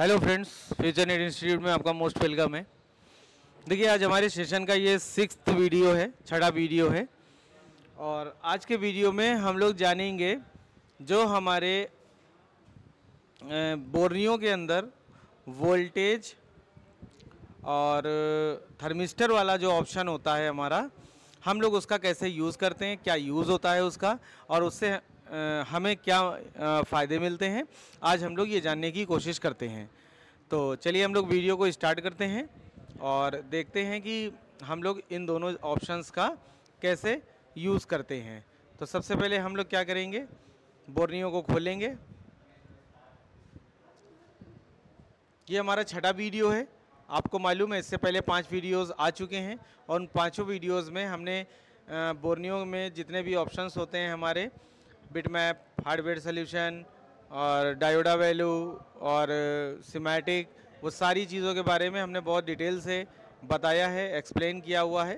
hello friends Future Net Institute में आपका most welcome है देखिए आज हमारे सेशन का ये सिक्स वीडियो है छठा वीडियो है और आज के वीडियो में हम लोग जानेंगे जो हमारे बोर्नियो के अंदर वोल्टेज और थर्मिस्टर वाला जो ऑप्शन होता है हमारा हम लोग उसका कैसे यूज़ करते हैं क्या यूज़ होता है उसका और उससे हमें क्या फ़ायदे मिलते हैं आज हम लोग ये जानने की कोशिश करते हैं तो चलिए हम लोग वीडियो को स्टार्ट करते हैं और देखते हैं कि हम लोग इन दोनों ऑप्शंस का कैसे यूज़ करते हैं तो सबसे पहले हम लोग क्या करेंगे बोर्नियों को खोलेंगे ये हमारा छठा वीडियो है आपको मालूम है इससे पहले पांच वीडियोस आ चुके हैं और उन पांचों वीडियोस में हमने बोर्नियों में जितने भी ऑप्शंस होते हैं हमारे बिटमैप हार्डवेयर सोल्यूशन और डायोडा वैल्यू और सिमेटिक वो सारी चीज़ों के बारे में हमने बहुत डिटेल से बताया है एक्सप्लेन किया हुआ है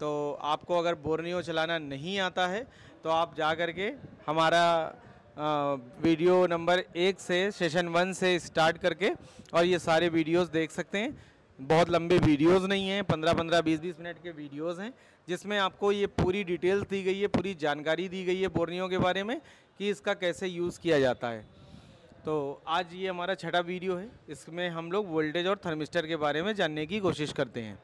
तो आपको अगर बोर्नियो चलाना नहीं आता है तो आप जा कर के हमारा वीडियो नंबर एक से सेशन वन से स्टार्ट करके और ये सारे वीडियोस देख सकते हैं बहुत लंबे वीडियोस नहीं हैं पंद्रह पंद्रह बीस बीस मिनट के वीडियोस हैं जिसमें आपको ये पूरी डिटेल्स दी गई है पूरी जानकारी दी गई है बोर्नियों के बारे में कि इसका कैसे यूज़ किया जाता है तो आज ये हमारा छठा वीडियो है इसमें हम लोग वोल्टेज और थर्मिस्टर के बारे में जानने की कोशिश करते हैं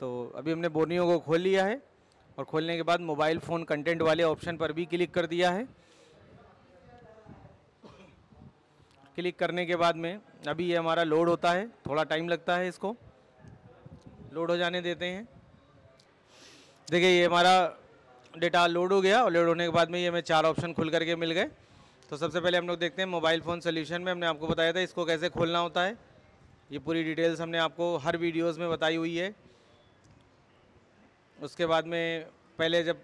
तो अभी हमने बोर्नियों को खोल लिया है और खोलने के बाद मोबाइल फ़ोन कंटेंट वाले ऑप्शन पर भी क्लिक कर दिया है क्लिक करने के बाद में अभी ये हमारा लोड होता है थोड़ा टाइम लगता है इसको लोड हो जाने देते हैं देखिए ये हमारा डेटा लोड हो गया और लोड होने के बाद में ये हमें चार ऑप्शन खुल करके मिल गए तो सबसे पहले हम लोग देखते हैं मोबाइल फ़ोन सोल्यूशन में हमने आपको बताया था इसको कैसे खोलना होता है ये पूरी डिटेल्स हमने आपको हर वीडियोस में बताई हुई है उसके बाद में पहले जब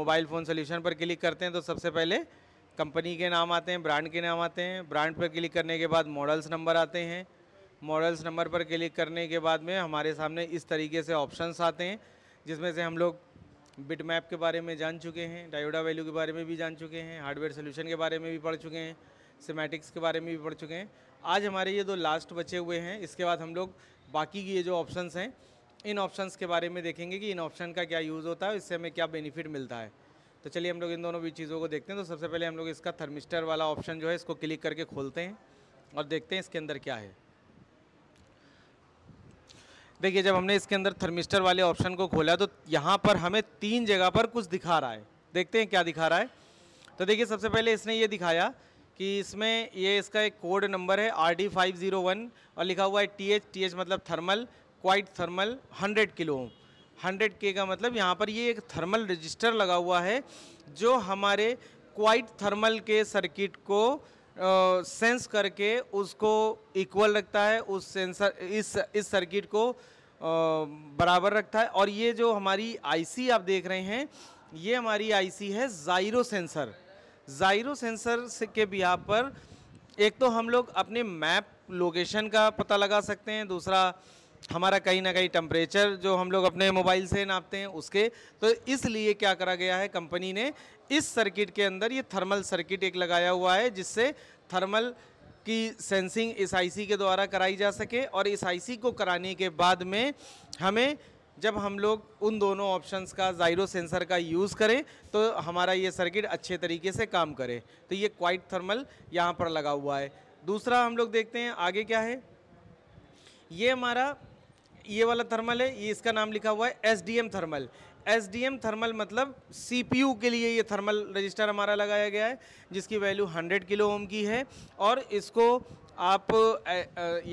मोबाइल फ़ोन सोल्यूशन पर क्लिक करते हैं तो सबसे पहले कंपनी के नाम आते हैं ब्रांड के नाम आते हैं ब्रांड पर क्लिक करने के बाद मॉडल्स नंबर आते हैं मॉडल्स नंबर पर क्लिक करने के बाद में हमारे सामने इस तरीके से ऑप्शंस आते हैं जिसमें से हम लोग बिट मैप के बारे में जान चुके हैं डायोडा वैल्यू के बारे में भी जान चुके हैं हार्डवेयर सोल्यूशन के बारे में भी पढ़ चुके हैं सिमेटिक्स के बारे में भी पढ़ चुके हैं आज हमारे ये दो लास्ट बचे हुए हैं इसके बाद हम लोग बाकी की ये जो ऑप्शंस हैं इन ऑप्शंस के बारे में देखेंगे कि इन ऑप्शन का क्या यूज़ होता है इससे हमें क्या बेनिफिट मिलता है तो चलिए हम लोग इन दोनों भी चीज़ों को देखते हैं तो सबसे पहले हम लोग इसका थर्मिस्टर वाला ऑप्शन जो है इसको क्लिक करके खोलते हैं और देखते हैं इसके अंदर क्या है देखिए जब हमने इसके अंदर थर्मिस्टर वाले ऑप्शन को खोला तो यहाँ पर हमें तीन जगह पर कुछ दिखा रहा है देखते हैं क्या दिखा रहा है तो देखिए सबसे पहले इसने ये दिखाया कि इसमें ये इसका एक कोड नंबर है R D five zero one और लिखा हुआ है टी एच टी एच मतलब thermal quite thermal hundred kilo ohm hundred के का मतलब यहाँ पर ये एक थर्मल रजिस्टर लगा हुआ है जो हमारे क्वाइट थर्मल के सर्किट को सेंस करके उसको इक्वल रखता है उस सेंसर इस इस सर्किट को बराबर रखता है और ये जो हमारी आईसी आप देख रहे हैं ये हमारी आईसी है जायरो सेंसर जायरो सेंसर से के बिहा पर एक तो हम लोग अपने मैप लोकेशन का पता लगा सकते हैं दूसरा हमारा कहीं ना कहीं टेम्परेचर जो हम लोग अपने मोबाइल से नापते हैं उसके तो इसलिए क्या करा गया है कंपनी ने इस सर्किट के अंदर ये थर्मल सर्किट एक लगाया हुआ है जिससे थर्मल की सेंसिंग एस के द्वारा कराई जा सके और एस को कराने के बाद में हमें जब हम लोग उन दोनों ऑप्शंस का जायरो सेंसर का यूज़ करें तो हमारा ये सर्किट अच्छे तरीके से काम करे तो ये क्वाइट थर्मल यहाँ पर लगा हुआ है दूसरा हम लोग देखते हैं आगे क्या है ये हमारा ये वाला थर्मल है ये इसका नाम लिखा हुआ है एस थर्मल एस थर्मल मतलब सी के लिए ये थर्मल रजिस्टर हमारा लगाया गया है जिसकी वैल्यू 100 किलो ओम की है और इसको आप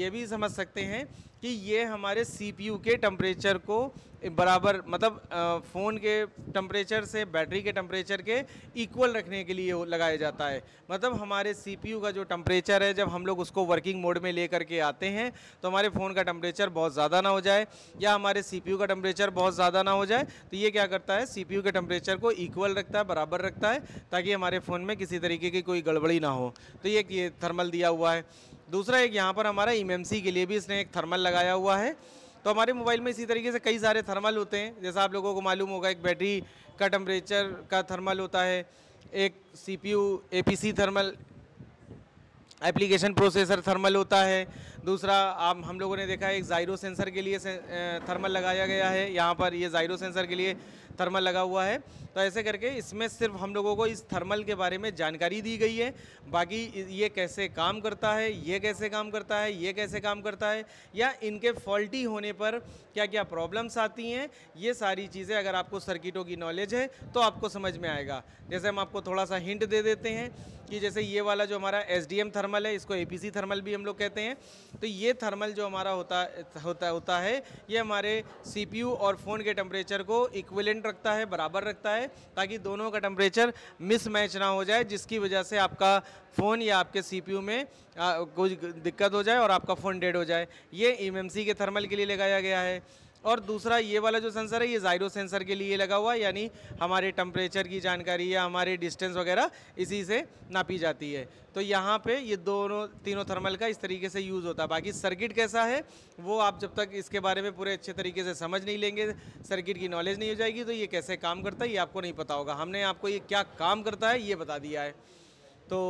ये भी समझ सकते हैं कि ये हमारे सी के टम्परेचर को बराबर मतलब फ़ोन के टम्परेचर से बैटरी के टम्परेचर के इक्वल रखने के लिए लगाया जाता है मतलब हमारे सीपीयू का जो टम्परेचर है जब हम लोग उसको वर्किंग मोड में ले करके आते हैं तो हमारे फ़ोन का टम्परेचर बहुत ज़्यादा ना हो जाए या हमारे सीपीयू का टम्परेचर बहुत ज़्यादा ना हो जाए तो ये क्या करता है सी के टम्परेचर को इक्वल रखता है बराबर रखता है ताकि हमारे फ़ोन में किसी तरीके की कोई गड़बड़ी ना हो तो ये, ये थर्मल दिया हुआ है दूसरा एक यहाँ पर हमारा ई के लिए भी इसने एक थर्मल लगाया हुआ है तो हमारे मोबाइल में इसी तरीके से कई सारे थर्मल होते हैं जैसा आप लोगों को मालूम होगा एक बैटरी का टम्परेचर का थर्मल होता है एक C P thermal application processor thermal होता है दूसरा आप हम लोगों ने देखा है एक ज़ायरो सेंसर के लिए से, थर्मल लगाया गया है यहाँ पर ये ज़ायरो सेंसर के लिए थर्मल लगा हुआ है तो ऐसे करके इसमें सिर्फ हम लोगों को इस थर्मल के बारे में जानकारी दी गई है बाकी ये कैसे काम करता है ये कैसे काम करता है ये कैसे काम करता है या इनके फॉल्टी होने पर क्या क्या प्रॉब्लम्स आती हैं ये सारी चीज़ें अगर आपको सर्किटों की नॉलेज है तो आपको समझ में आएगा जैसे हम आपको थोड़ा सा हिंट दे देते हैं कि जैसे ये वाला जो हमारा एस थर्मल है इसको ए थर्मल भी हम लोग कहते हैं तो ये थर्मल जो हमारा होता होता होता है ये हमारे सी और फ़ोन के टेम्परेचर को इक्वलेंट कॉन्स्टेंट रखता है बराबर रखता है ताकि दोनों का टेम्परेचर मिसमैच ना हो जाए जिसकी वजह से आपका फ़ोन या आपके सीपीयू में कुछ दिक्कत हो जाए और आपका फ़ोन डेड हो जाए ये एमएमसी के थर्मल के लिए लगाया गया है और दूसरा ये वाला जो सेंसर है ये जायरो सेंसर के लिए लगा हुआ है यानी हमारे टम्परेचर की जानकारी या हमारे डिस्टेंस वगैरह इसी से नापी जाती है तो यहाँ पे ये दोनों तीनों थर्मल का इस तरीके से यूज़ होता है बाकी सर्किट कैसा है वो आप जब तक इसके बारे में पूरे अच्छे तरीके से समझ नहीं लेंगे सर्किट की नॉलेज नहीं हो जाएगी तो ये कैसे काम करता है ये आपको नहीं पता होगा हमने आपको ये क्या काम करता है ये बता दिया है तो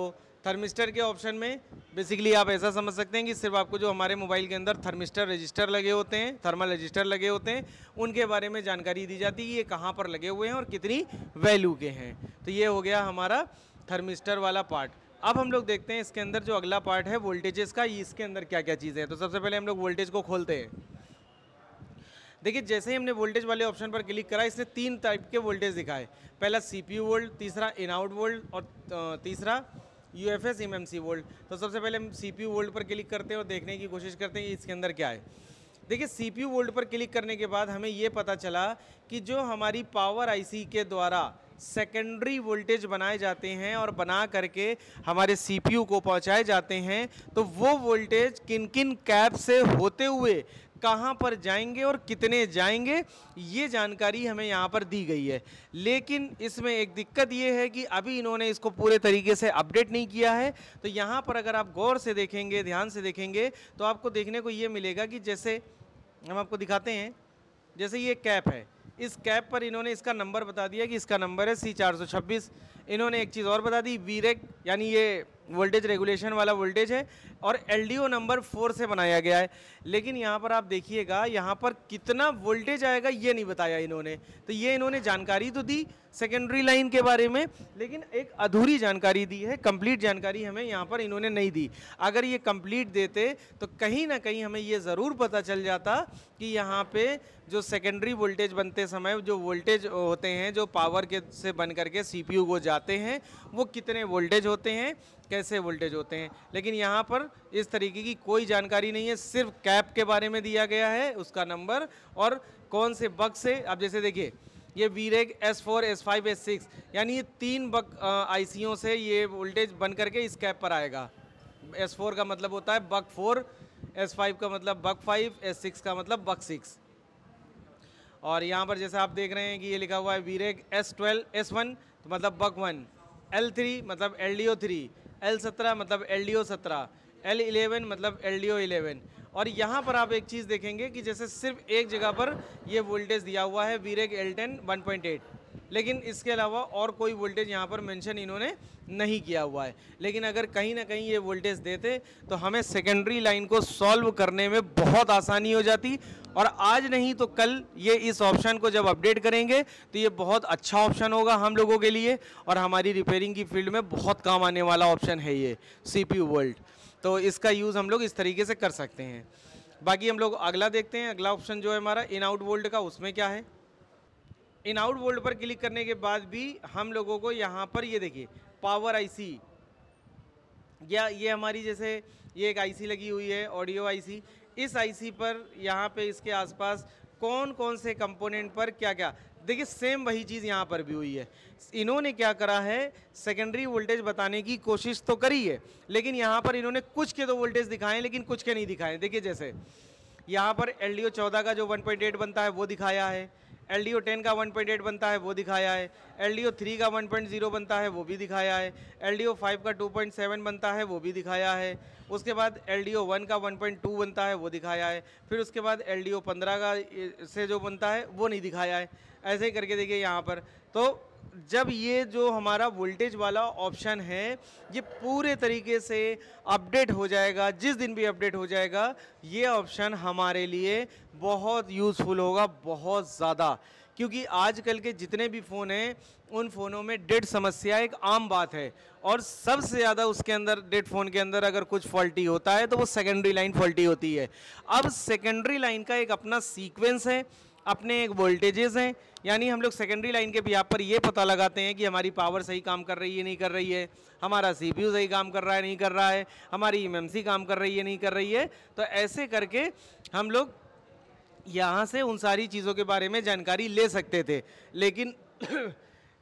थर्मिस्टर के ऑप्शन में बेसिकली आप ऐसा समझ सकते हैं कि सिर्फ आपको जो हमारे मोबाइल के अंदर थर्मिस्टर रजिस्टर लगे होते हैं थर्मल रजिस्टर लगे होते हैं उनके बारे में जानकारी दी जाती है कि ये कहाँ पर लगे हुए हैं और कितनी वैल्यू के हैं तो ये हो गया हमारा थर्मिस्टर वाला पार्ट अब हम लोग देखते हैं इसके अंदर जो अगला पार्ट है वोल्टेजेस का इसके अंदर क्या क्या चीज़ें हैं तो सबसे पहले हम लोग वोल्टेज को खोलते हैं देखिए जैसे ही हमने वोल्टेज वाले ऑप्शन पर क्लिक करा इसने तीन टाइप के वोल्टेज दिखाए पहला सीपीयू वोल्ट तीसरा इनआउट वोल्ट और तीसरा U F S M world तो सबसे पहले हम सी पी वर्ल्ड पर क्लिक करते हैं और देखने की कोशिश करते हैं कि इसके अंदर क्या है देखिए सी पी वर्ल्ड पर क्लिक करने के बाद हमें ये पता चला कि जो हमारी पावर आईसी के द्वारा सेकेंडरी वोल्टेज बनाए जाते हैं और बना करके हमारे सीपीयू को पहुंचाए जाते हैं तो वो वोल्टेज किन किन कैप से होते हुए कहाँ पर जाएंगे और कितने जाएंगे ये जानकारी हमें यहाँ पर दी गई है लेकिन इसमें एक दिक्कत ये है कि अभी इन्होंने इसको पूरे तरीके से अपडेट नहीं किया है तो यहाँ पर अगर आप गौर से देखेंगे ध्यान से देखेंगे तो आपको देखने को ये मिलेगा कि जैसे हम आपको दिखाते हैं जैसे ये कैप है इस कैब पर इन्होंने इसका नंबर बता दिया कि इसका नंबर है सी चार सौ छब्बीस इन्होंने एक चीज़ और बता दी वीरेक यानी ये वोल्टेज रेगुलेशन वाला वोल्टेज है और एलडीओ नंबर फोर से बनाया गया है लेकिन यहाँ पर आप देखिएगा यहाँ पर कितना वोल्टेज आएगा ये नहीं बताया इन्होंने तो ये इन्होंने जानकारी तो दी सेकेंडरी लाइन के बारे में लेकिन एक अधूरी जानकारी दी है कंप्लीट जानकारी हमें यहाँ पर इन्होंने नहीं दी अगर ये कंप्लीट देते तो कहीं ना कहीं हमें ये ज़रूर पता चल जाता कि यहाँ पे जो सेकेंडरी वोल्टेज बनते समय जो वोल्टेज होते हैं जो पावर के से बन करके सीपीयू को जाते हैं वो कितने वोल्टेज होते हैं कैसे वोल्टेज होते हैं लेकिन यहाँ पर इस तरीके की कोई जानकारी नहीं है सिर्फ कैप के बारे में दिया गया है उसका नंबर और कौन से बग से आप जैसे देखिए ये वीरेग फाइव एस सिक्स यानी ये तीन बग आईसीओं से ये वोल्टेज बन करके इस कैप पर आएगा एस फोर का मतलब होता है बग एस फाइव का मतलब बग एस सिक्स का मतलब बग सिक्स और यहाँ पर जैसे आप देख रहे हैं कि ये लिखा हुआ है वी रेग ट्वेल्व एस वन तो मतलब बग एल थ्री मतलब L D O three L सत्रह मतलब एल डी ओ सत्रह एल इलेवन मतलब एल डी ओ इलेवन और यहाँ पर आप एक चीज़ देखेंगे कि जैसे सिर्फ एक जगह पर ये वोल्टेज दिया हुआ है वीरेक L ten one point eight लेकिन इसके अलावा और कोई वोल्टेज यहाँ पर मेंशन इन्होंने नहीं किया हुआ है लेकिन अगर कहीं ना कहीं ये वोल्टेज देते तो हमें सेकेंडरी लाइन को सॉल्व करने में बहुत आसानी हो जाती और आज नहीं तो कल ये इस ऑप्शन को जब अपडेट करेंगे तो ये बहुत अच्छा ऑप्शन होगा हम लोगों के लिए और हमारी रिपेयरिंग की फील्ड में बहुत काम आने वाला ऑप्शन है ये सी पी वर्ल्ड तो इसका यूज़ हम लोग इस तरीके से कर सकते हैं बाकी हम लोग अगला देखते हैं अगला ऑप्शन जो है हमारा इन आउट वर्ल्ड का उसमें क्या है इन आउट बोल्ड पर क्लिक करने के बाद भी हम लोगों को यहाँ पर ये देखिए पावर आईसी या ये हमारी जैसे ये एक आईसी लगी हुई है ऑडियो आईसी इस आईसी पर यहाँ पे इसके आसपास कौन कौन से कंपोनेंट पर क्या क्या देखिए सेम वही चीज़ यहाँ पर भी हुई है इन्होंने क्या करा है सेकेंडरी वोल्टेज बताने की कोशिश तो करी है लेकिन यहाँ पर इन्होंने कुछ के तो वोल्टेज दिखाए लेकिन कुछ के नहीं दिखाए देखिए जैसे यहाँ पर एल डी का जो 1.8 बनता है वो दिखाया है एल डी ओ टेन का वन पॉइंट एट बनता है वो दिखाया है एल डी ओ थ्री का वन पॉइंट ज़ीरो बनता है वो भी दिखाया है एल डी ओ फाइव का टू पॉइंट सेवन बनता है वो भी दिखाया है उसके बाद एल डी ओ वन का वन पॉइंट टू बनता है वो दिखाया है फिर उसके बाद एल डी ओ पंद्रह का से जो बनता है वो नहीं दिखाया है ऐसे ही करके देखिए यहाँ पर तो जब ये जो हमारा वोल्टेज वाला ऑप्शन है ये पूरे तरीके से अपडेट हो जाएगा जिस दिन भी अपडेट हो जाएगा ये ऑप्शन हमारे लिए बहुत यूज़फुल होगा बहुत ज़्यादा क्योंकि आजकल के जितने भी फ़ोन हैं उन फ़ोनों में डेड समस्या एक आम बात है और सबसे ज़्यादा उसके अंदर डेड फ़ोन के अंदर अगर कुछ फॉल्टी होता है तो वो सेकेंडरी लाइन फॉल्टी होती है अब सेकेंडरी लाइन का एक अपना सीक्वेंस है अपने एक वोल्टेजेस हैं यानी हम लोग सेकेंडरी लाइन के भी आप पर ये पता लगाते हैं कि हमारी पावर सही काम कर रही है नहीं कर रही है हमारा सी सही काम कर रहा है नहीं कर रहा है हमारी एम काम कर रही है नहीं कर रही है तो ऐसे करके हम लोग यहाँ से उन सारी चीज़ों के बारे में जानकारी ले सकते थे लेकिन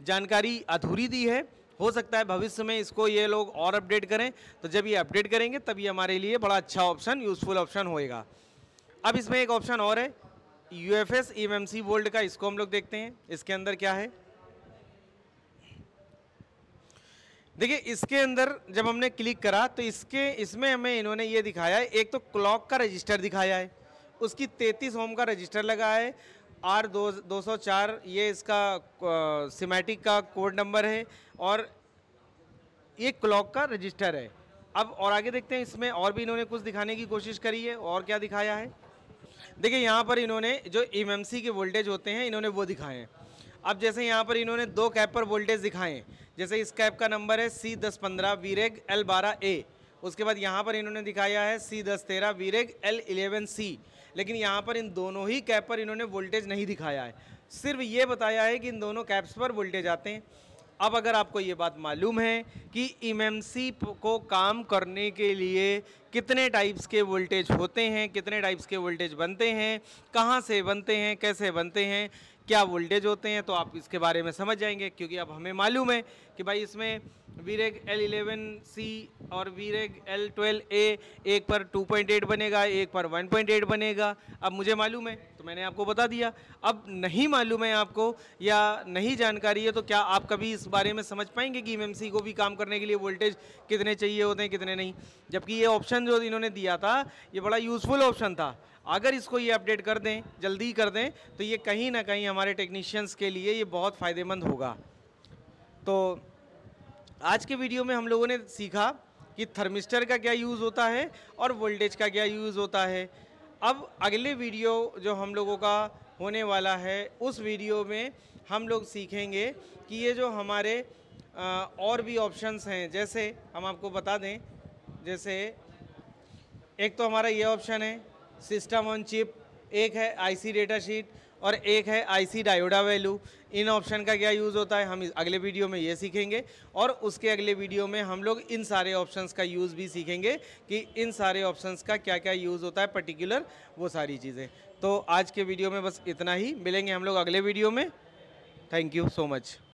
जानकारी अधूरी दी है हो सकता है भविष्य में इसको ये लोग और अपडेट करें तो जब ये अपडेट करेंगे तब ये हमारे लिए बड़ा अच्छा ऑप्शन यूज़फुल ऑप्शन होएगा अब इसमें एक ऑप्शन और है U F S M M C world का इसको हम लोग देखते हैं इसके अंदर क्या है देखिए इसके अंदर जब हमने क्लिक करा तो इसके इसमें हमें इन्होंने ये दिखाया है एक तो क्लॉक का रजिस्टर दिखाया है उसकी 33 होम का रजिस्टर लगा है आर दो दो सौ चार ये इसका सिमेटिक का कोड नंबर है और ये क्लॉक का रजिस्टर है अब और आगे देखते हैं इसमें और भी इन्होंने कुछ दिखाने की कोशिश करी है और क्या दिखाया है देखिए यहाँ पर इन्होंने जो एम के वोल्टेज होते हैं इन्होंने वो दिखाए हैं अब जैसे यहाँ पर इन्होंने दो कैप पर वोल्टेज दिखाए हैं जैसे इस कैप का नंबर है सी दस पंद्रह वीरेग एल बारह ए उसके बाद यहाँ पर इन्होंने दिखाया है सी दस तेरह वीरेग एल इलेवन सी लेकिन यहाँ पर इन दोनों ही कैप पर इन्होंने वोल्टेज नहीं दिखाया है सिर्फ ये बताया है कि इन दोनों कैप्स पर वोल्टेज आते हैं अब अगर आपको ये बात मालूम है कि सी को काम करने के लिए कितने टाइप्स के वोल्टेज होते हैं कितने टाइप्स के वोल्टेज बनते हैं कहाँ से बनते हैं कैसे बनते हैं क्या वोल्टेज होते हैं तो आप इसके बारे में समझ जाएंगे क्योंकि अब हमें मालूम है कि भाई इसमें वीरेग एल इलेवन सी और वीरेग एल ट्वेल्व ए एक पर 2.8 बनेगा एक पर 1.8 बनेगा अब मुझे मालूम है तो मैंने आपको बता दिया अब नहीं मालूम है आपको या नहीं जानकारी है तो क्या आप कभी इस बारे में समझ पाएंगे कि एम को भी काम करने के लिए वोल्टेज कितने चाहिए होते हैं कितने नहीं जबकि ये ऑप्शन जो इन्होंने दिया था ये बड़ा यूज़फुल ऑप्शन था अगर इसको ये अपडेट कर दें जल्दी कर दें तो ये कहीं ना कहीं हमारे टेक्नीशियंस के लिए ये बहुत फ़ायदेमंद होगा तो आज के वीडियो में हम लोगों ने सीखा कि थर्मिस्टर का क्या यूज़ होता है और वोल्टेज का क्या यूज़ होता है अब अगले वीडियो जो हम लोगों का होने वाला है उस वीडियो में हम लोग सीखेंगे कि ये जो हमारे और भी ऑप्शंस हैं जैसे हम आपको बता दें जैसे एक तो हमारा ये ऑप्शन है सिस्टम ऑन चिप एक है आईसी डेटा शीट और एक है आईसी डायोडा वैल्यू इन ऑप्शन का क्या यूज़ होता है हम अगले वीडियो में ये सीखेंगे और उसके अगले वीडियो में हम लोग इन सारे ऑप्शंस का यूज़ भी सीखेंगे कि इन सारे ऑप्शंस का क्या क्या यूज़ होता है पर्टिकुलर वो सारी चीज़ें तो आज के वीडियो में बस इतना ही मिलेंगे हम लोग अगले वीडियो में थैंक यू सो मच